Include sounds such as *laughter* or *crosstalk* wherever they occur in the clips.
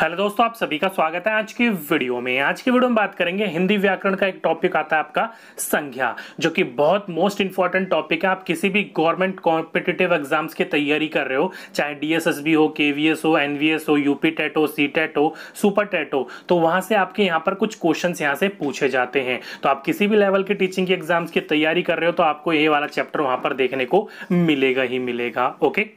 hello दोस्तों आप सभी का स्वागत है आज की वीडियो में आज की वीडियो में बात करेंगे हिंदी व्याकरण का एक टॉपिक आता है आपका संज्ञा जो कि बहुत मोस्ट इंपॉर्टेंट टॉपिक है आप किसी भी गवर्नमेंट कॉम्पिटेटिव एग्जाम्स की तैयारी कर रहे हो चाहे डीएसएसबी हो केवीएस हो एनवीएस हो यूपी टेट हो सी टेट हो सुपर टेट हो तो वहां से आपके यहाँ पर कुछ क्वेश्चन यहाँ से पूछे जाते हैं तो आप किसी भी लेवल के टीचिंग के एग्जाम्स की तैयारी कर रहे हो तो आपको ये वाला चैप्टर वहां पर देखने को मिलेगा ही मिलेगा ओके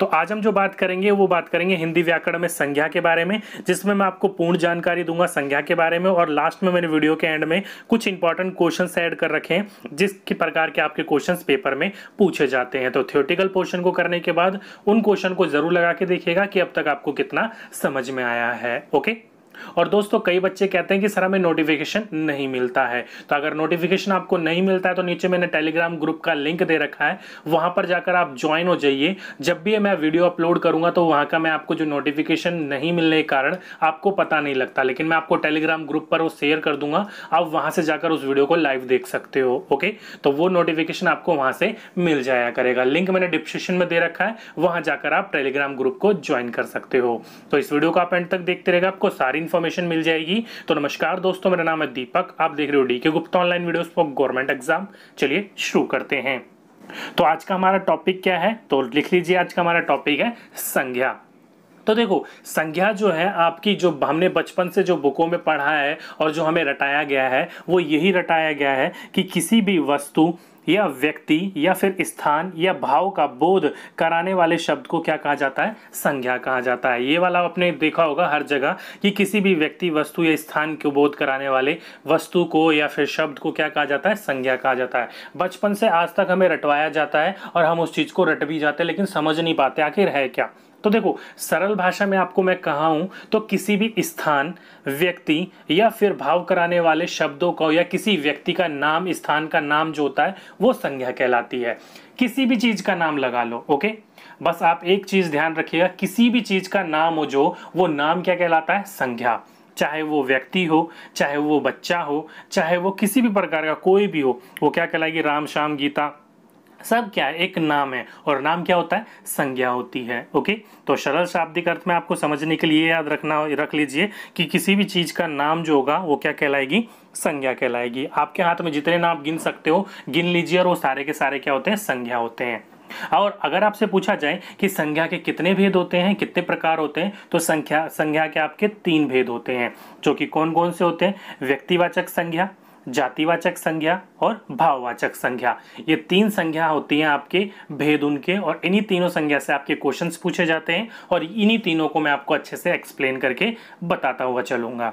तो आज हम जो बात करेंगे वो बात करेंगे हिंदी व्याकरण में संज्ञा के बारे में जिसमें मैं आपको पूर्ण जानकारी दूंगा संज्ञा के बारे में और लास्ट में मैंने वीडियो के एंड में कुछ इंपॉर्टेंट क्वेश्चन ऐड कर रखे हैं जिस प्रकार के आपके क्वेश्चन पेपर में पूछे जाते हैं तो थियोटिकल पोर्शन को करने के बाद उन क्वेश्चन को जरूर लगा के देखिएगा कि अब तक आपको कितना समझ में आया है ओके और दोस्तों कई बच्चे कहते हैं कि सर हमें नोटिफिकेशन नहीं मिलता है तो अगर नोटिफिकेशन आपको नहीं मिलता है तो नीचे मैंने टेलीग्राम ग्रुप का लिंक दे रखा है वहां पर जाकर आप ज्वाइन हो जाइए जब भी मैं वीडियो अपलोड करूंगा तो वहां का मैं आपको जो नोटिफिकेशन नहीं मिलने के कारण आपको पता नहीं लगता लेकिन मैं आपको टेलीग्राम ग्रुप पर वो शेयर कर दूंगा आप वहां से जाकर उस वीडियो को लाइव देख सकते हो ओके तो वो नोटिफिकेशन आपको वहां से मिल जाया करेगा लिंक मैंने डिस्क्रिप्शन में दे रखा है वहां जाकर आप टेलीग्राम ग्रुप को ज्वाइन कर सकते हो तो इस वीडियो को आप एंड तक देखते रहेगा आपको सारी इन्फॉर्मेशन मिल जाएगी तो नमस्कार दोस्तों मेरा नाम है दीपक आप देख रहे हो D K Gupta online videos for government exam चलिए शुरू करते हैं तो आज का हमारा टॉपिक क्या है तो लिख लीजिए आज का हमारा टॉपिक है संज्ञा तो देखो संज्ञा जो है आपकी जो हमने बचपन से जो बुकों में पढ़ा है और जो हमें रटाया गया है वो यही रटाया गया है कि किसी भी वस्तु या व्यक्ति या फिर स्थान या भाव का बोध कराने वाले शब्द को क्या कहा जाता है संज्ञा कहा जाता है ये वाला आपने देखा होगा हर जगह कि किसी भी व्यक्ति वस्तु या स्थान को बोध कराने वाले वस्तु को या फिर शब्द को क्या कहा जाता है संज्ञा कहा जाता है बचपन से आज तक हमें रटवाया जाता है और हम उस चीज़ को रट भी जाते हैं लेकिन समझ नहीं पाते आखिर है क्या तो देखो सरल भाषा में आपको मैं कहा हूं तो किसी भी स्थान व्यक्ति या फिर भाव कराने वाले शब्दों का या किसी व्यक्ति का नाम स्थान का नाम जो होता है वो संज्ञा कहलाती है किसी भी चीज का नाम लगा लो ओके बस आप एक चीज ध्यान रखिएगा किसी भी चीज का नाम हो जो वो नाम क्या कहलाता है संज्ञा चाहे वो व्यक्ति हो चाहे वो बच्चा हो चाहे वो किसी भी प्रकार का कोई भी हो वो क्या कहलाएगी राम श्याम गीता सब क्या है एक नाम है और नाम क्या होता है संज्ञा होती है ओके तो सरल शाब्दिक अर्थ में आपको समझने के लिए याद रखना रख लीजिए कि किसी भी चीज़ का नाम जो होगा वो क्या कहलाएगी संज्ञा कहलाएगी आपके हाथ में जितने नाम गिन सकते हो गिन लीजिए और वो सारे के सारे क्या होते हैं संज्ञा होते हैं और अगर आपसे पूछा जाए कि संज्ञा के कितने भेद होते हैं कितने प्रकार होते हैं तो संख्या संज्ञा के आपके तीन भेद होते हैं जो कि कौन कौन से होते हैं व्यक्तिवाचक संज्ञा जातिवाचक संज्ञा और भाववाचक संज्ञा ये तीन संज्ञा होती हैं आपके भेद उनके और इन्हीं तीनों संज्ञा से आपके क्वेश्चंस पूछे जाते हैं और इन्हीं तीनों को मैं आपको अच्छे से एक्सप्लेन करके बताता हुआ चलूंगा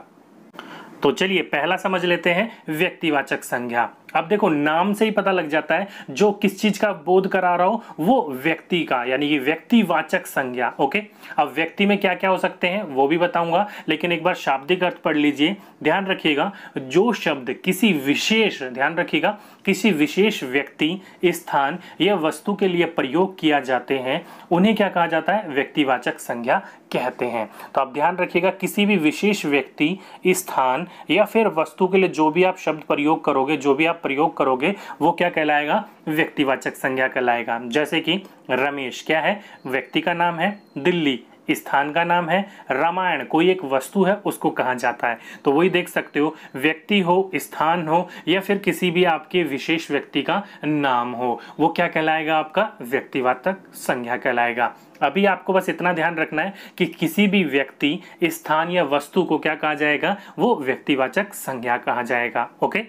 तो चलिए पहला समझ लेते हैं व्यक्तिवाचक संज्ञा अब देखो नाम से ही पता लग जाता है जो किस चीज का बोध करा रहा हो वो व्यक्ति का यानी कि व्यक्तिवाचक संज्ञा ओके अब व्यक्ति में क्या क्या हो सकते हैं वो भी बताऊंगा लेकिन एक बार शाब्दिक अर्थ पढ़ लीजिए ध्यान रखिएगा जो शब्द किसी विशेष ध्यान रखिएगा किसी विशेष व्यक्ति स्थान या वस्तु के लिए प्रयोग किया जाते हैं उन्हें क्या कहा जाता है व्यक्तिवाचक संज्ञा कहते हैं तो आप ध्यान रखिएगा किसी भी विशेष व्यक्ति स्थान या फिर वस्तु के लिए जो भी आप शब्द प्रयोग करोगे जो भी आप प्रयोग करोगे वो क्या कहलाएगा व्यक्तिवाचक संज्ञा कहलाएगा जैसे कि रमेश क्या है व्यक्ति का नाम है दिल्ली स्थान का नाम है रामायण कोई एक वस्तु है उसको कहा जाता है तो वही देख सकते हो व्यक्ति हो स्थान हो या फिर किसी भी आपके विशेष व्यक्ति का नाम हो वो क्या कहलाएगा आपका व्यक्तिवाचक संज्ञा कहलाएगा अभी आपको बस इतना ध्यान रखना है कि किसी भी व्यक्ति स्थान या वस्तु को क्या कहा जाएगा वो व्यक्तिवाचक संज्ञा कहा जाएगा ओके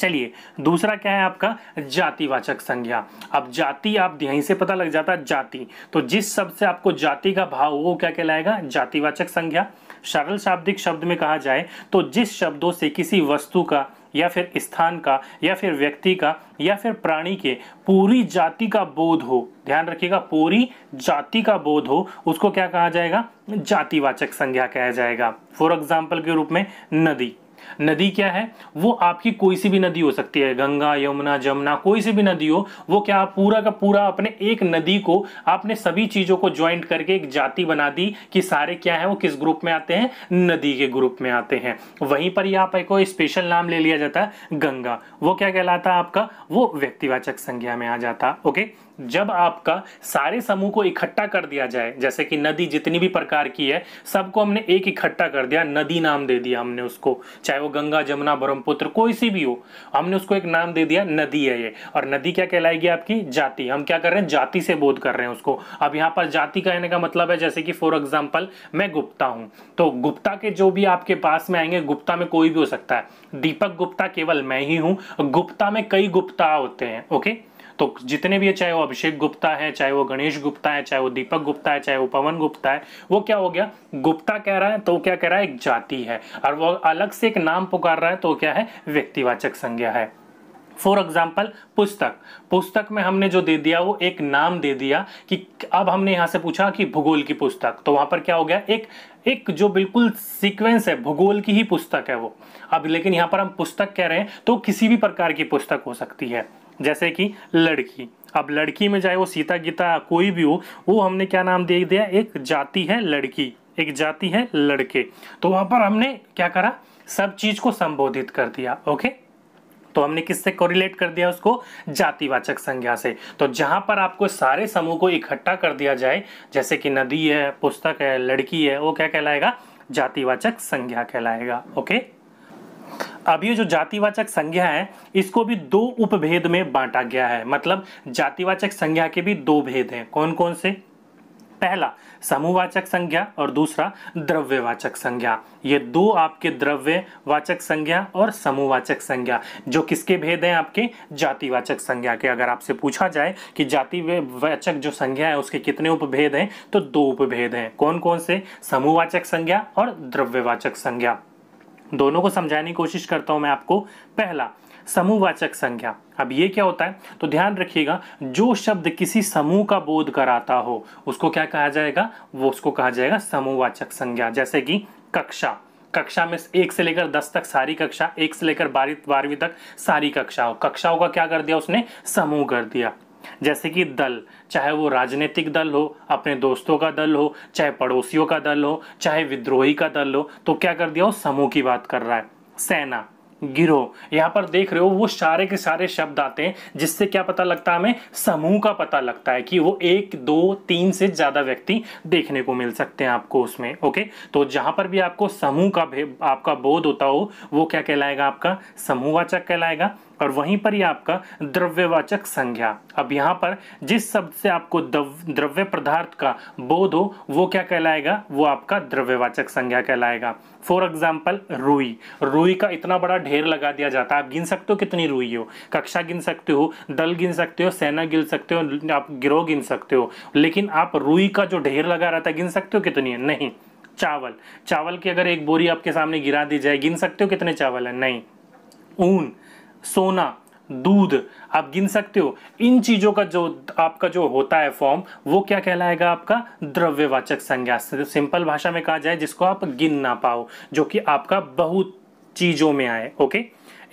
चलिए दूसरा क्या है आपका जातिवाचक संज्ञा अब जाति आप यहीं से पता लग जाता है जाति तो जिस शब्द से आपको जाति का भाव वो क्या कहलाएगा जातिवाचक संज्ञा सरल शाब्दिक शब्द में कहा जाए तो जिस शब्दों से किसी वस्तु का या फिर स्थान का या फिर व्यक्ति का या फिर प्राणी के पूरी जाति का बोध हो ध्यान रखिएगा पूरी जाति का बोध हो उसको क्या कहा जाएगा जातिवाचक संज्ञा कहा जाएगा फॉर एग्जाम्पल के रूप में नदी नदी क्या है वो आपकी कोई सी भी नदी हो सकती है गंगा यमुना जमुना कोई सी भी नदी हो वो क्या आप पूरा का पूरा अपने एक नदी को आपने सभी चीज़ों को ज्वाइंट करके एक जाति बना दी कि सारे क्या है वो किस ग्रुप में आते हैं नदी के ग्रुप में आते हैं वहीं पर यहाँ पर कोई स्पेशल नाम ले लिया जाता है गंगा वो क्या कहलाता है आपका वो व्यक्तिवाचक संज्ञा में आ जाता ओके जब आपका सारे समूह को इकट्ठा कर दिया जाए जैसे कि नदी जितनी भी प्रकार की है सबको हमने एक इकट्ठा कर दिया नदी नाम दे दिया हमने उसको चाहे वो गंगा जमुना ब्रह्मपुत्र कोई सी भी हो हमने उसको एक नाम दे दिया नदी है ये और नदी क्या कहलाएगी आपकी जाति हम क्या कर रहे हैं जाति से बोध कर रहे हैं उसको अब यहाँ पर जाति कहने का मतलब है जैसे कि फॉर एग्जाम्पल मैं गुप्ता हूँ तो गुप्ता के जो भी आपके पास में आएंगे गुप्ता में कोई भी हो सकता है दीपक गुप्ता केवल मैं ही हूँ गुप्ता में कई गुप्ता होते हैं ओके तो जितने भी है चाहे वो अभिषेक गुप्ता है चाहे वो गणेश गुप्ता है चाहे वो दीपक गुप्ता है चाहे वो पवन गुप्ता है वो क्या हो गया गुप्ता कह रहा है तो क्या कह रहा है एक जाति है और वो अलग से एक नाम पुकार रहा है तो क्या है व्यक्तिवाचक संज्ञा है फॉर एग्जाम्पल पुस्तक पुस्तक में हमने जो दे दिया वो एक नाम दे दिया कि अब हमने यहां से पूछा कि भूगोल की पुस्तक तो वहां पर क्या हो गया एक एक जो बिल्कुल सीक्वेंस है भूगोल की ही पुस्तक है वो अब लेकिन यहाँ पर हम पुस्तक कह रहे हैं तो किसी भी प्रकार की पुस्तक हो सकती है जैसे कि लड़की अब लड़की में चाहे वो सीता गीता कोई भी हो वो हमने क्या नाम दे दिया एक जाति है लड़की एक जाति है लड़के तो वहां पर हमने क्या करा सब चीज़ को संबोधित कर दिया ओके तो हमने किससे कोरिलेट कर दिया उसको जातिवाचक संज्ञा से तो जहां पर आपको सारे समूह को इकट्ठा कर दिया जाए जैसे कि नदी है पुस्तक है लड़की है वो क्या कहलाएगा जातिवाचक संज्ञा कहलाएगा ओके अब ये जो जातिवाचक संज्ञा है इसको भी दो उपभेद में बांटा गया है मतलब जातिवाचक संज्ञा के भी दो भेद हैं कौन कौन से पहला समूहवाचक संज्ञा और दूसरा द्रव्यवाचक संज्ञा ये दो आपके द्रव्यवाचक संज्ञा और समूहवाचक संज्ञा जो किसके भेद हैं आपके जातिवाचक संज्ञा के अगर आपसे पूछा जाए कि जातिवाचक जो संज्ञा है उसके कितने उपभेद हैं तो दो उपभेद हैं कौन कौन से समूहवाचक संज्ञा और द्रव्यवाचक संज्ञा दोनों को समझाने की कोशिश करता हूं मैं आपको पहला समूहवाचक संज्ञा अब ये क्या होता है तो ध्यान रखिएगा जो शब्द किसी समूह का बोध कराता हो उसको क्या कहा जाएगा वो उसको कहा जाएगा समूहवाचक संज्ञा जैसे कि कक्षा कक्षा में एक से लेकर दस तक सारी कक्षा एक से लेकर बारहवीं बारहवीं तक सारी कक्षाओं कक्षाओं का क्या कर दिया उसने समूह कर दिया जैसे कि दल चाहे वो राजनीतिक दल हो अपने दोस्तों का दल हो चाहे पड़ोसियों का दल हो चाहे विद्रोही का दल हो तो क्या कर दिया वो समूह की बात कर रहा है सेना गिरोह यहाँ पर देख रहे हो वो सारे के सारे शब्द आते हैं जिससे क्या पता लगता है हमें समूह का पता लगता है कि वो एक दो तीन से ज़्यादा व्यक्ति देखने को मिल सकते हैं आपको उसमें ओके तो जहां पर भी आपको समूह का आपका बोध होता हो वो क्या कहलाएगा आपका समूहवाचक कहलाएगा और वहीं पर ही आपका द्रव्यवाचक संज्ञा अब यहाँ पर जिस शब्द से आपको द्रव्य पदार्थ का बोध हो वो क्या कहलाएगा वो आपका द्रव्यवाचक संज्ञा कहलाएगा फॉर एग्जाम्पल रुई रुई का इतना बड़ा ढेर लगा दिया जाता है आप गिन सकते हो कितनी रुई हो कक्षा गिन सकते हो दल गिन सकते हो सेना गिन सकते हो आप गिरोह गिन सकते हो लेकिन आप रुई का जो ढेर लगा रहता है गिन सकते हो कितनी है नहीं चावल चावल की अगर एक बोरी आपके सामने गिरा दी जाए गिन सकते हो कितने चावल है नहीं ऊन सोना दूध आप गिन सकते हो इन चीजों का जो आपका जो होता है फॉर्म वो क्या कहलाएगा आपका द्रव्यवाचक संज्ञा सिंपल भाषा में कहा जाए जिसको आप गिन ना पाओ जो कि आपका बहुत चीजों में आए ओके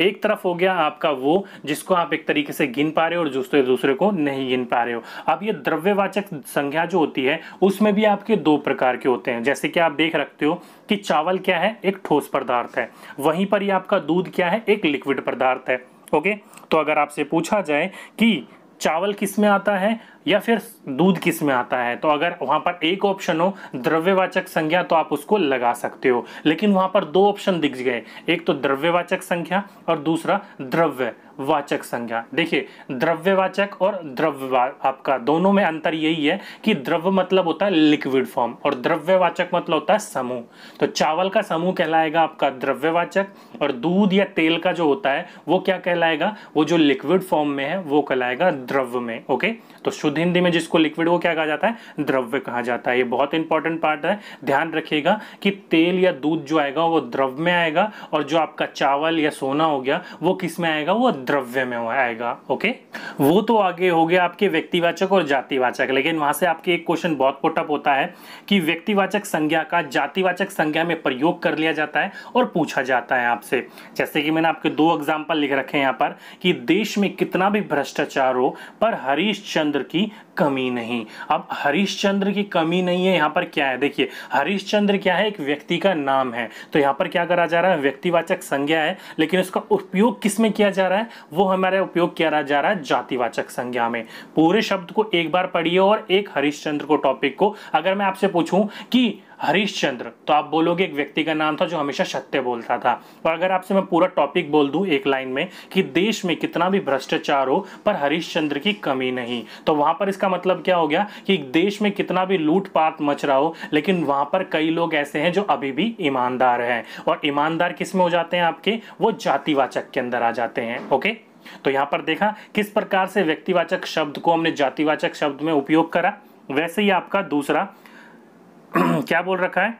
एक तरफ हो गया आपका वो जिसको आप एक तरीके से गिन पा रहे हो और दूसरे दूसरे को नहीं गिन पा रहे हो अब ये द्रव्यवाचक संख्या जो होती है उसमें भी आपके दो प्रकार के होते हैं जैसे कि आप देख रखते हो कि चावल क्या है एक ठोस पदार्थ है वहीं पर ही आपका दूध क्या है एक लिक्विड पदार्थ है ओके तो अगर आपसे पूछा जाए कि चावल किस में आता है या फिर दूध किस में आता है तो अगर वहां पर एक ऑप्शन हो द्रव्यवाचक संज्ञा तो आप उसको लगा सकते हो लेकिन वहां पर दो ऑप्शन दिख गए एक तो द्रव्यवाचक संख्या और दूसरा द्रव्य वाचक संज्ञा देखिए द्रव्यवाचक और द्रव्य आपका दोनों में अंतर यही है कि द्रव्य मतलब होता है लिक्विड फॉर्म और द्रव्यवाचक मतलब होता है समूह तो चावल का समूह कहलाएगा आपका द्रव्यवाचक और दूध या तेल का जो होता है वो क्या कहलाएगा वो जो लिक्विड फॉर्म में है वो कहलाएगा द्रव्य में ओके तो शुद्ध शुद्ध हिंदी में जिसको लिक्विड वो क्या कहा जाता है द्रव्य कहा जाता है ये बहुत इंपॉर्टेंट पार्ट है ध्यान रखिएगा कि तेल या दूध जो आएगा वो द्रव्य में आएगा और जो आपका चावल या सोना हो गया वो किस में आएगा वो द्रव्य में आएगा ओके वो तो आगे हो गया आपके व्यक्तिवाचक और जातिवाचक लेकिन वहां से आपके एक क्वेश्चन बहुत पुटअप होता है कि व्यक्तिवाचक संज्ञा का जातिवाचक संज्ञा में प्रयोग कर लिया जाता है और पूछा जाता है आपसे जैसे कि मैंने आपके दो एग्जाम्पल लिख रखे हैं यहाँ पर कि देश में कितना भी भ्रष्टाचार हो पर हरीश चंद्र की की कमी नहीं अब हरिश्चंद्र की कमी नहीं है यहाँ पर क्या है देखिए हरिश्चंद्र क्या है एक व्यक्ति का नाम है तो यहाँ पर क्या करा जा रहा है व्यक्तिवाचक संज्ञा है लेकिन उसका उपयोग किस में किया जा रहा है वो हमारे उपयोग किया जा रहा है जातिवाचक संज्ञा में पूरे शब्द को एक बार पढ़िए और एक हरिश्चंद्र को टॉपिक को अगर मैं आपसे पूछूं कि हरिश्चंद्र तो आप बोलोगे एक व्यक्ति का नाम था जो हमेशा सत्य बोलता था और अगर आपसे मैं पूरा टॉपिक बोल दूं एक लाइन में कि देश में कितना भी भ्रष्टाचार हो पर हरिश्चंद्र की कमी नहीं तो वहां पर इसका मतलब क्या हो गया कि देश में कितना भी लूटपाट मच रहा हो लेकिन वहां पर कई लोग ऐसे हैं जो अभी भी ईमानदार हैं और ईमानदार किस में हो जाते हैं आपके वो जातिवाचक के अंदर आ जाते हैं ओके तो यहां पर देखा किस प्रकार से व्यक्तिवाचक शब्द को हमने जातिवाचक शब्द में उपयोग करा वैसे ही आपका दूसरा *clears throat* क्या बोल रखा है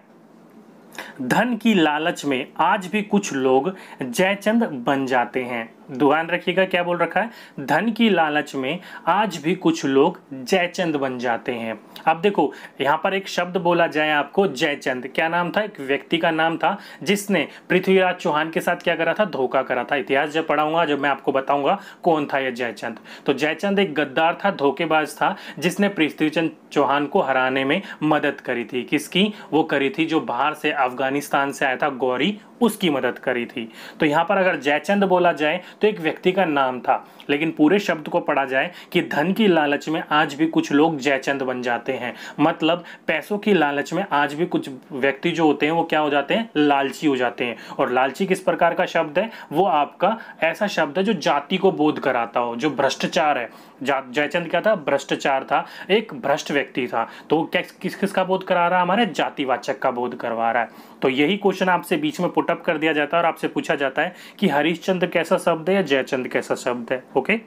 धन की लालच में आज भी कुछ लोग जयचंद बन जाते हैं ध्यान रखिएगा क्या बोल रखा है धन की लालच में आज भी कुछ लोग जयचंद बन जाते हैं अब देखो यहां पर एक शब्द बोला जाए आपको जयचंद क्या नाम था एक व्यक्ति का नाम था जिसने पृथ्वीराज चौहान के साथ क्या करा था धोखा करा था इतिहास जब पढ़ाऊंगा जब मैं आपको बताऊंगा कौन था यह जयचंद तो जयचंद एक गद्दार था धोखेबाज था जिसने पृथ्वीचंद चौहान को हराने में मदद करी थी किसकी वो करी थी जो बाहर से अफगानिस्तान से आया था गौरी उसकी मदद करी थी तो यहाँ पर अगर जयचंद बोला जाए तो एक व्यक्ति का नाम था लेकिन पूरे शब्द को पढ़ा जाए कि धन की लालच में आज भी कुछ लोग जयचंद बन जाते हैं मतलब पैसों की लालच में आज भी कुछ व्यक्ति जो होते हैं वो क्या हो जाते हैं लालची हो जाते हैं और लालची किस प्रकार का शब्द है वो आपका ऐसा शब्द है जो जाति को बोध कराता हो जो भ्रष्टाचार है जयचंद क्या था भ्रष्टाचार था एक भ्रष्ट व्यक्ति था तो किस किस का बोध करा रहा है हमारे जातिवाचक का बोध करवा रहा है तो यही क्वेश्चन आपसे बीच में पुटअप कर दिया जाता है और आपसे पूछा जाता है कि हरिश्चंद्र कैसा शब्द है या जयचंद कैसा शब्द है ओके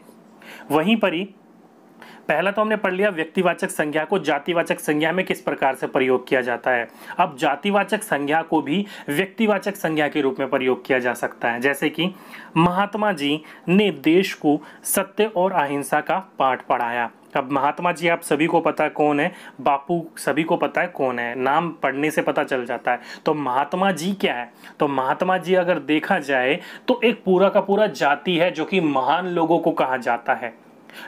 वहीं पर ही पहला तो हमने पढ़ लिया व्यक्तिवाचक संज्ञा को जातिवाचक संज्ञा में किस प्रकार से प्रयोग किया जाता है अब जातिवाचक संज्ञा को भी व्यक्तिवाचक संज्ञा के रूप में प्रयोग किया जा सकता है जैसे कि महात्मा जी ने देश को सत्य और अहिंसा का पाठ पढ़ाया अब महात्मा जी आप सभी को पता कौन है बापू सभी को पता है कौन है नाम पढ़ने से पता चल जाता है तो महात्मा जी क्या है तो महात्मा जी अगर देखा जाए तो एक पूरा का पूरा जाति है जो कि महान लोगों को कहा जाता है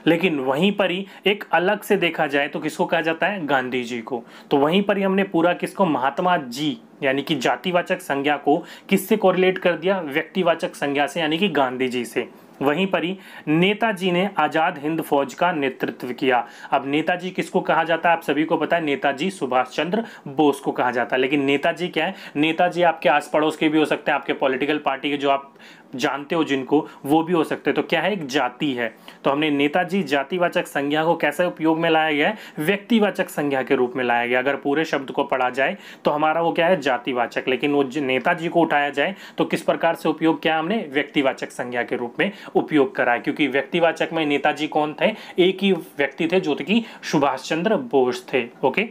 लेकिन वहीं पर ही एक अलग से देखा जाए तो किसको कहा जाता है गांधी जी को तो वहीं पर ही हमने पूरा किसको महात्मा जी यानी कि जातिवाचक संज्ञा को किससे कोरिलेट कर दिया व्यक्तिवाचक संज्ञा से यानी कि गांधी जी से वहीं पर ही नेताजी ने आज़ाद हिंद फौज का नेतृत्व किया अब नेताजी किसको कहा जाता है आप सभी को पता है नेताजी सुभाष चंद्र बोस को कहा जाता है लेकिन नेताजी क्या है नेताजी आपके आस पड़ोस के भी हो सकते हैं आपके पॉलिटिकल पार्टी के जो आप जानते हो जिनको वो भी हो सकते हैं तो क्या है एक जाति है तो हमने नेताजी जातिवाचक संज्ञा को कैसे उपयोग में लाया गया है व्यक्तिवाचक संज्ञा के रूप में लाया गया अगर पूरे शब्द को पढ़ा जाए तो हमारा वो क्या है जातिवाचक लेकिन वो नेताजी को उठाया जाए तो किस प्रकार से उपयोग किया हमने व्यक्तिवाचक संज्ञा के रूप में उपयोग करा क्योंकि व्यक्तिवाचक में नेताजी कौन थे एक ही व्यक्ति थे जो कि सुभाष चंद्र बोस थे ओके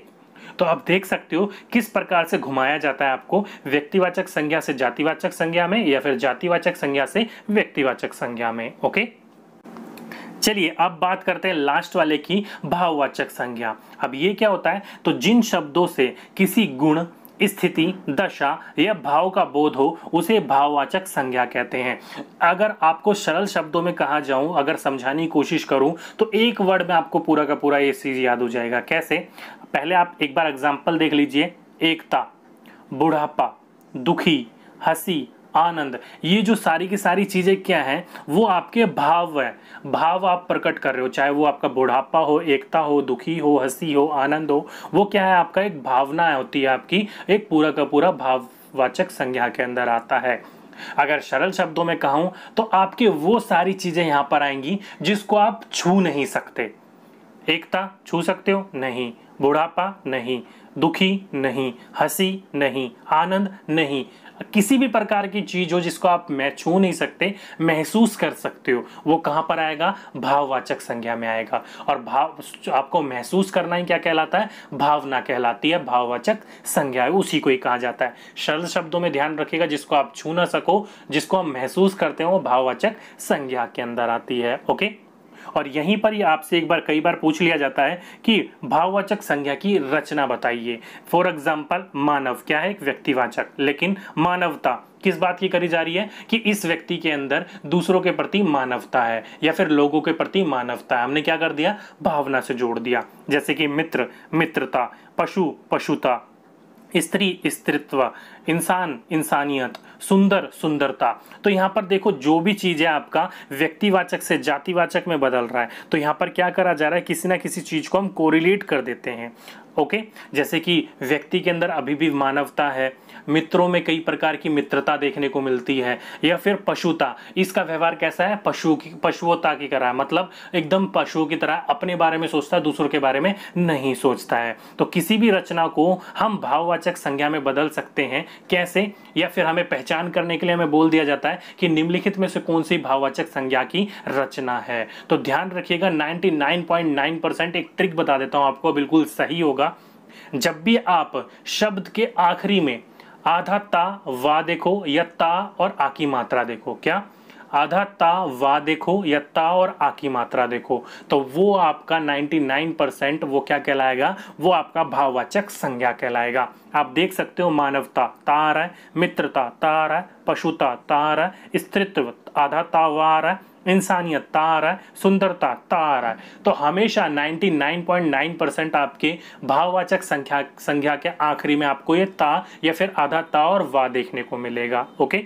तो आप देख सकते हो किस प्रकार से घुमाया जाता है आपको व्यक्तिवाचक संज्ञा से जातिवाचक संज्ञा में या फिर जातिवाचक संज्ञा से व्यक्तिवाचक संज्ञा में ओके चलिए अब बात करते हैं लास्ट वाले की भाववाचक संज्ञा अब ये क्या होता है तो जिन शब्दों से किसी गुण स्थिति दशा या भाव का बोध हो उसे भाववाचक संज्ञा कहते हैं अगर आपको सरल शब्दों में कहा जाऊं अगर समझाने की कोशिश करूं तो एक वर्ड में आपको पूरा का पूरा ये चीज़ याद हो जाएगा कैसे पहले आप एक बार एग्जाम्पल देख लीजिए एकता बुढ़ापा दुखी हंसी आनंद ये जो सारी की सारी चीज़ें क्या हैं वो आपके भाव है भाव आप प्रकट कर रहे हो चाहे वो आपका बुढ़ापा हो एकता हो दुखी हो हंसी हो आनंद हो वो क्या है आपका एक भावना होती है आपकी एक पूरा का पूरा भाववाचक संज्ञा के अंदर आता है अगर सरल शब्दों में कहूं तो आपके वो सारी चीज़ें यहाँ पर आएंगी जिसको आप छू नहीं सकते एकता छू सकते हो नहीं बुढ़ापा नहीं दुखी नहीं हंसी नहीं आनंद नहीं किसी भी प्रकार की चीज हो जिसको आप छू नहीं सकते महसूस कर सकते हो वो कहाँ पर आएगा भाववाचक संज्ञा में आएगा और भाव आपको महसूस करना ही क्या कहलाता है भावना कहलाती है भाववाचक संज्ञा उसी को ही कहा जाता है सरल शब्दों में ध्यान रखिएगा जिसको आप छू ना सको जिसको आप महसूस करते हो वो भाववाचक संज्ञा के अंदर आती है ओके और यहीं पर ही आपसे एक बार कई बार पूछ लिया जाता है कि भाववाचक संज्ञा की रचना बताइए फॉर एग्जाम्पल मानव क्या है एक व्यक्तिवाचक लेकिन मानवता किस बात की करी जा रही है कि इस व्यक्ति के अंदर दूसरों के प्रति मानवता है या फिर लोगों के प्रति मानवता है हमने क्या कर दिया भावना से जोड़ दिया जैसे कि मित्र मित्रता पशु पशुता स्त्री स्त्रित्व इंसान इंसानियत सुंदर सुंदरता तो यहाँ पर देखो जो भी चीज़ है आपका व्यक्तिवाचक से जातिवाचक में बदल रहा है तो यहाँ पर क्या करा जा रहा है किसी ना किसी चीज़ को हम कोरिलेट कर देते हैं ओके जैसे कि व्यक्ति के अंदर अभी भी मानवता है मित्रों में कई प्रकार की मित्रता देखने को मिलती है या फिर पशुता इसका व्यवहार कैसा है पशु की पशुता की तरह मतलब एकदम पशु की तरह अपने बारे में सोचता है दूसरों के बारे में नहीं सोचता है तो किसी भी रचना को हम भाववाचक संज्ञा में बदल सकते हैं कैसे या फिर हमें पहचान करने के लिए हमें बोल दिया जाता है कि निम्नलिखित में से कौन सी भाववाचक संज्ञा की रचना है तो ध्यान रखिएगा 99.9 परसेंट एक ट्रिक बता देता हूं आपको बिल्कुल सही होगा जब भी आप शब्द के आखिरी में आधा ता वा देखो या ता और आ की मात्रा देखो क्या आधा ता वा देखो या ता और आ की मात्रा देखो तो वो आपका 99 परसेंट वो क्या कहलाएगा वो आपका भाववाचक संज्ञा कहलाएगा आप देख सकते हो मानवता तार है मित्रता तार है पशुता तार है स्त्रित्व आधा ता वा आ रहा है इंसानियत तार है सुंदरता तार है तो हमेशा 99.9 परसेंट आपके भाववाचक संख्या संख्या के आखिरी में आपको ये ता या फिर आधा ता और वा देखने को मिलेगा ओके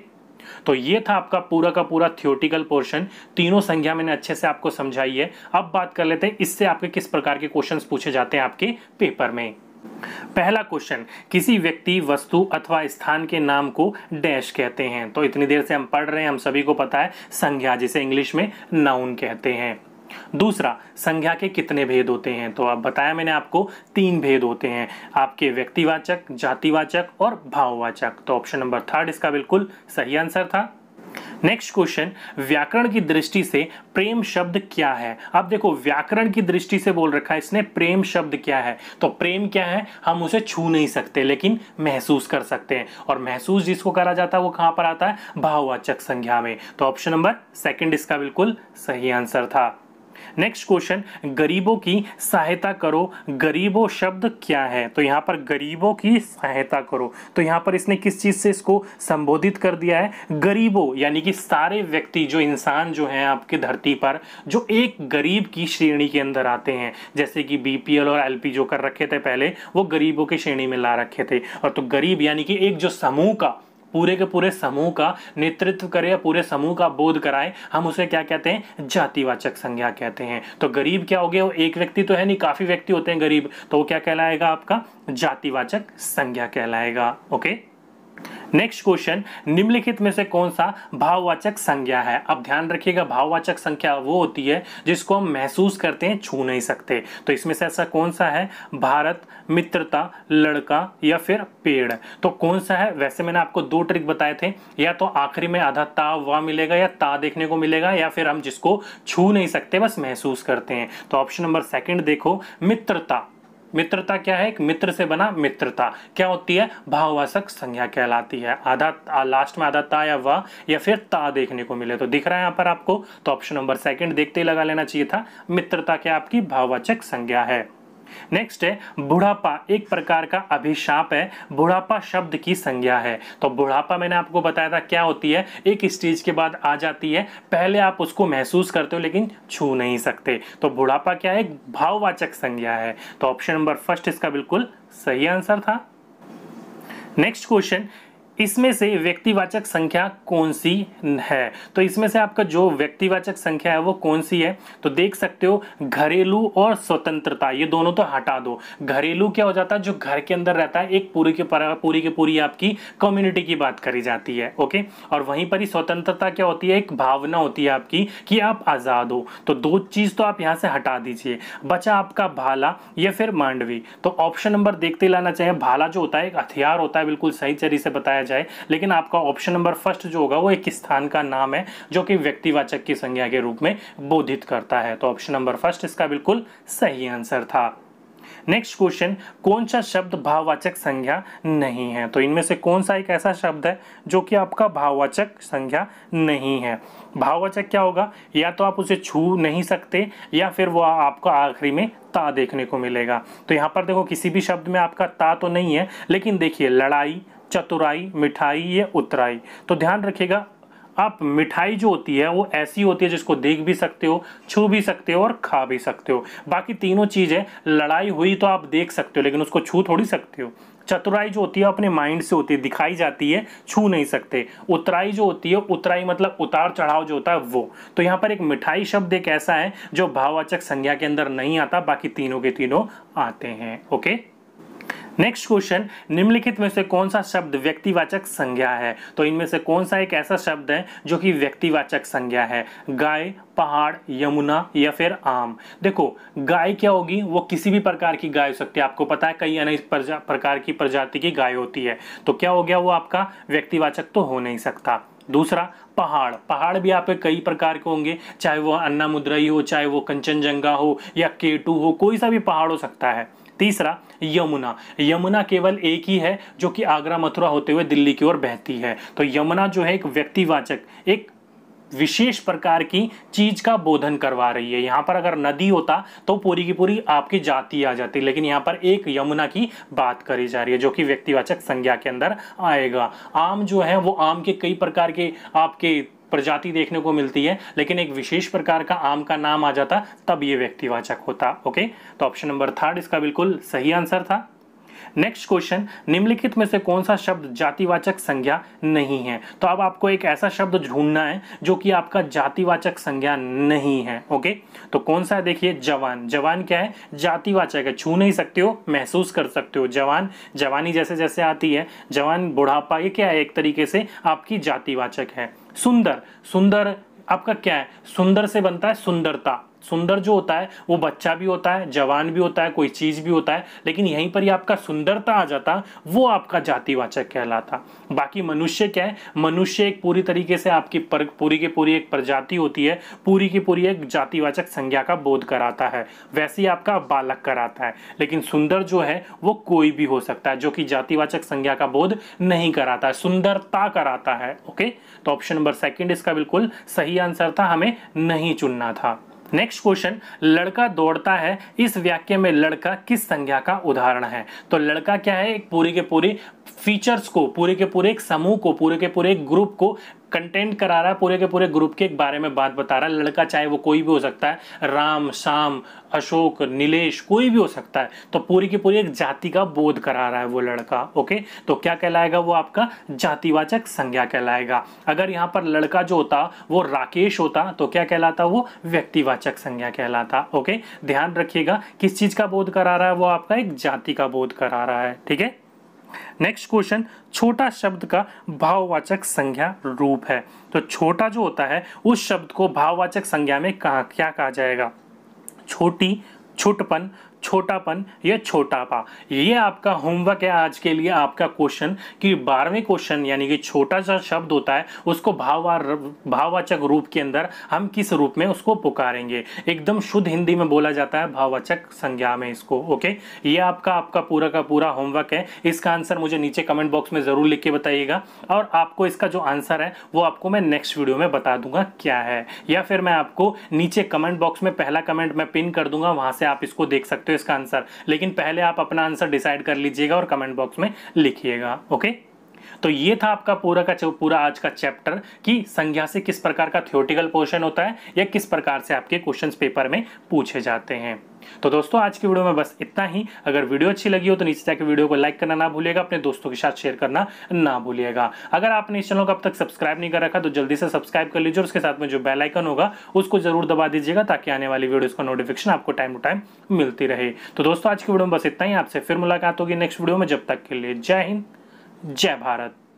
तो ये था आपका पूरा का पूरा थियोटिकल पोर्शन तीनों संख्या मैंने अच्छे से आपको समझाई है अब बात कर लेते हैं इससे आपके किस प्रकार के क्वेश्चन पूछे जाते हैं आपके पेपर में पहला क्वेश्चन किसी व्यक्ति वस्तु अथवा स्थान के नाम को डैश कहते हैं तो इतनी देर से हम पढ़ रहे हैं हम सभी को पता है संज्ञा जिसे इंग्लिश में नाउन कहते हैं दूसरा संज्ञा के कितने भेद होते हैं तो अब बताया मैंने आपको तीन भेद होते हैं आपके व्यक्तिवाचक जातिवाचक और भाववाचक तो ऑप्शन नंबर थर्ड इसका बिल्कुल सही आंसर था नेक्स्ट क्वेश्चन व्याकरण की दृष्टि से प्रेम शब्द क्या है अब देखो व्याकरण की दृष्टि से बोल रखा है इसने प्रेम शब्द क्या है तो प्रेम क्या है हम उसे छू नहीं सकते लेकिन महसूस कर सकते हैं और महसूस जिसको करा जाता है वो कहां पर आता है भाववाचक संज्ञा में तो ऑप्शन नंबर सेकंड इसका बिल्कुल सही आंसर था नेक्स्ट क्वेश्चन गरीबों की सहायता करो गरीबों शब्द क्या है तो यहां पर गरीबों की सहायता करो तो यहां पर इसने किस चीज़ से इसको संबोधित कर दिया है गरीबों यानी कि सारे व्यक्ति जो इंसान जो हैं आपके धरती पर जो एक गरीब की श्रेणी के अंदर आते हैं जैसे कि बीपीएल और एलपी जो कर रखे थे पहले वो गरीबों की श्रेणी में ला रखे थे और तो गरीब यानी कि एक जो समूह का पूरे के पूरे समूह का नेतृत्व करे या पूरे समूह का बोध कराए हम उसे क्या कहते हैं जातिवाचक संज्ञा कहते हैं तो गरीब क्या हो गया वो एक व्यक्ति तो है नहीं काफ़ी व्यक्ति होते हैं गरीब तो वो क्या कहलाएगा आपका जातिवाचक संज्ञा कहलाएगा ओके नेक्स्ट क्वेश्चन निम्नलिखित में से कौन सा भाववाचक संज्ञा है अब ध्यान रखिएगा भाववाचक संख्या वो होती है जिसको हम महसूस करते हैं छू नहीं सकते तो इसमें से ऐसा कौन सा है भारत मित्रता लड़का या फिर पेड़ तो कौन सा है वैसे मैंने आपको दो ट्रिक बताए थे या तो आखिरी में आधा ता वा मिलेगा या ता देखने को मिलेगा या फिर हम जिसको छू नहीं सकते बस महसूस करते हैं तो ऑप्शन नंबर सेकेंड देखो मित्रता मित्रता क्या है एक मित्र से बना मित्रता क्या होती है भाववाचक संज्ञा कहलाती है आधा लास्ट में आधा ता या वह या फिर ता देखने को मिले तो दिख रहा है यहाँ पर आपको तो ऑप्शन नंबर सेकंड देखते ही लगा लेना चाहिए था मित्रता क्या आपकी भाववाचक संज्ञा है नेक्स्ट है बुढ़ापा एक प्रकार का अभिशाप है बुढ़ापा शब्द की संज्ञा है तो बुढ़ापा मैंने आपको बताया था क्या होती है एक स्टेज के बाद आ जाती है पहले आप उसको महसूस करते हो लेकिन छू नहीं सकते तो बुढ़ापा क्या है भाववाचक संज्ञा है तो ऑप्शन नंबर फर्स्ट इसका बिल्कुल सही आंसर था नेक्स्ट क्वेश्चन इसमें से व्यक्तिवाचक संख्या कौन सी है तो इसमें से आपका जो व्यक्तिवाचक संख्या है वो कौन सी है तो देख सकते हो घरेलू और स्वतंत्रता ये दोनों तो हटा दो घरेलू क्या हो जाता है जो घर के अंदर रहता है एक पूरी के पूरी की पूरी आपकी कम्युनिटी की बात करी जाती है ओके और वहीं पर ही स्वतंत्रता क्या होती है एक भावना होती है आपकी कि आप आज़ाद हो तो दो चीज़ तो आप यहाँ से हटा दीजिए बचा आपका भाला या फिर मांडवी तो ऑप्शन नंबर देखते लाना चाहिए भाला जो होता है एक हथियार होता है बिल्कुल सही तरीके से बताया जाए लेकिन आपका ऑप्शन नंबर फर्स्ट जो होगा वो एक स्थान का नाम है जो कि व्यक्तिवाचक की संज्ञा के रूप में बोधित करता है तो ऑप्शन नंबर फर्स्ट इसका बिल्कुल सही आंसर था नेक्स्ट क्वेश्चन कौन सा शब्द भाववाचक संज्ञा नहीं है तो इनमें से कौन सा एक ऐसा शब्द है जो कि आपका भाववाचक संज्ञा नहीं है भाववाचक क्या होगा या तो आप उसे छू नहीं सकते या फिर वह आपका आखिरी में ता देखने को मिलेगा तो यहाँ पर देखो किसी भी शब्द में आपका ता तो नहीं है लेकिन देखिए लड़ाई चतुराई मिठाई या उतराई तो ध्यान रखिएगा आप मिठाई जो होती है वो ऐसी होती है जिसको देख भी सकते हो छू भी सकते हो और खा भी सकते हो बाकी तीनों चीज़ें लड़ाई हुई तो आप देख सकते हो लेकिन उसको छू थोड़ी सकते हो चतुराई जो होती है अपने माइंड से होती है दिखाई जाती है छू नहीं सकते उतराई जो होती है उतराई मतलब उतार चढ़ाव जो होता है वो तो यहाँ पर एक मिठाई शब्द एक ऐसा है जो भाववाचक संज्ञा के अंदर नहीं आता बाकी तीनों के तीनों आते हैं ओके नेक्स्ट क्वेश्चन निम्नलिखित में से कौन सा शब्द व्यक्तिवाचक संज्ञा है तो इनमें से कौन सा एक ऐसा शब्द है जो कि व्यक्तिवाचक संज्ञा है गाय पहाड़ यमुना या फिर आम देखो गाय क्या होगी वो किसी भी प्रकार की गाय हो सकती है आपको पता है कई अनेक प्रकार की प्रजाति की गाय होती है तो क्या हो गया वो आपका व्यक्तिवाचक तो हो नहीं सकता दूसरा पहाड़ पहाड़ भी यहाँ पे कई प्रकार के होंगे चाहे वो अन्ना मुद्रई हो चाहे वो कंचनजंगा हो या केटू हो कोई सा भी पहाड़ हो सकता है तीसरा यमुना यमुना केवल एक ही है जो कि आगरा मथुरा होते हुए दिल्ली की ओर बहती है तो यमुना जो है एक व्यक्तिवाचक एक विशेष प्रकार की चीज का बोधन करवा रही है यहाँ पर अगर नदी होता तो पूरी की पूरी आपकी जाति आ जाती लेकिन यहाँ पर एक यमुना की बात करी जा रही है जो कि व्यक्तिवाचक संज्ञा के अंदर आएगा आम जो है वो आम के कई प्रकार के आपके प्रजाति देखने को मिलती है लेकिन एक विशेष प्रकार का आम का नाम आ जाता तब ये व्यक्तिवाचक होता ओके तो ऑप्शन नंबर थर्ड इसका बिल्कुल सही आंसर था नेक्स्ट क्वेश्चन निम्नलिखित में से कौन सा शब्द जातिवाचक संज्ञा नहीं है तो अब आपको एक ऐसा शब्द ढूंढना है जो कि आपका जातिवाचक संज्ञा नहीं है ओके तो कौन सा है देखिए जवान जवान क्या है जातिवाचक है छू नहीं सकते हो महसूस कर सकते हो जवान जवानी जैसे जैसे आती है जवान बुढ़ापा ये क्या है एक तरीके से आपकी जातिवाचक है सुंदर सुंदर आपका क्या है सुंदर से बनता है सुंदरता सुंदर जो होता है वो बच्चा भी होता है जवान भी होता है कोई चीज़ भी होता है लेकिन यहीं पर ही आपका सुंदरता आ जाता वो आपका जातिवाचक कहलाता बाकी मनुष्य क्या है मनुष्य एक पूरी तरीके से आपकी पर, पूरी की पूरी एक प्रजाति होती है पूरी की पूरी एक जातिवाचक संज्ञा का बोध कराता है वैसे ही आपका बालक कराता है लेकिन सुंदर जो है वो कोई भी हो सकता है जो कि जातिवाचक संज्ञा का बोध नहीं कराता है सुंदरता कराता है ओके तो ऑप्शन नंबर सेकेंड इसका बिल्कुल सही आंसर था हमें नहीं चुनना था नेक्स्ट क्वेश्चन लड़का दौड़ता है इस वाक्य में लड़का किस संज्ञा का उदाहरण है तो लड़का क्या है एक पूरी के पूरी फीचर्स को पूरे के पूरे एक समूह को पूरे के पूरे एक ग्रुप को कंटेंट करा रहा है पूरे के पूरे ग्रुप के बारे में बात बता रहा है लड़का चाहे वो कोई भी हो सकता है राम शाम अशोक नीलेश कोई भी हो सकता है तो पूरी की पूरी एक जाति का बोध करा रहा है वो लड़का ओके तो क्या कहलाएगा वो आपका जातिवाचक संज्ञा कहलाएगा अगर यहाँ पर लड़का जो होता वो राकेश होता तो क्या कहलाता वो व्यक्तिवाचक संज्ञा कहलाता ओके ध्यान रखिएगा किस चीज़ का बोध करा रहा है वो आपका एक जाति का बोध करा रहा है ठीक है नेक्स्ट क्वेश्चन छोटा शब्द का भाववाचक संज्ञा रूप है तो छोटा जो होता है उस शब्द को भाववाचक संज्ञा में कहा क्या कहा जाएगा छोटी छुटपन छोटापन या छोटापा ये आपका होमवर्क है आज के लिए आपका क्वेश्चन कि बारहवें क्वेश्चन यानी कि छोटा सा शब्द होता है उसको भाववार भाववाचक रूप के अंदर हम किस रूप में उसको पुकारेंगे एकदम शुद्ध हिंदी में बोला जाता है भाववाचक संज्ञा में इसको ओके ये आपका आपका पूरा का पूरा होमवर्क है इसका आंसर मुझे नीचे कमेंट बॉक्स में ज़रूर लिख के बताइएगा और आपको इसका जो आंसर है वो आपको मैं नेक्स्ट वीडियो में बता दूंगा क्या है या फिर मैं आपको नीचे कमेंट बॉक्स में पहला कमेंट मैं पिन कर दूंगा वहाँ से आप इसको देख सकते सकते हो इसका आंसर लेकिन पहले आप अपना आंसर डिसाइड कर लीजिएगा और कमेंट बॉक्स में लिखिएगा ओके तो ये था आपका पूरा का पूरा आज का चैप्टर कि संज्ञा से किस प्रकार का थियोटिकल पोर्शन होता है या किस प्रकार से आपके क्वेश्चंस पेपर में पूछे जाते हैं तो दोस्तों आज की वीडियो में बस इतना ही अगर वीडियो अच्छी लगी हो तो नीचे जाकर वीडियो को लाइक करना ना भूलिएगा अपने दोस्तों के साथ शेयर करना ना भूलिएगा अगर आपने इस चैनल को अब तक सब्सक्राइब नहीं कर रखा तो जल्दी से सब्सक्राइब कर लीजिए और उसके साथ में जो बेल आइकन होगा उसको जरूर दबा दीजिएगा ताकि आने वाली वीडियो का नोटिफिकेशन आपको टाइम टू टाइम मिलती रहे तो दोस्तों आज की वीडियो में बस इतना ही आपसे फिर मुलाकात होगी नेक्स्ट वीडियो में जब तक के लिए जय हिंद जय भारत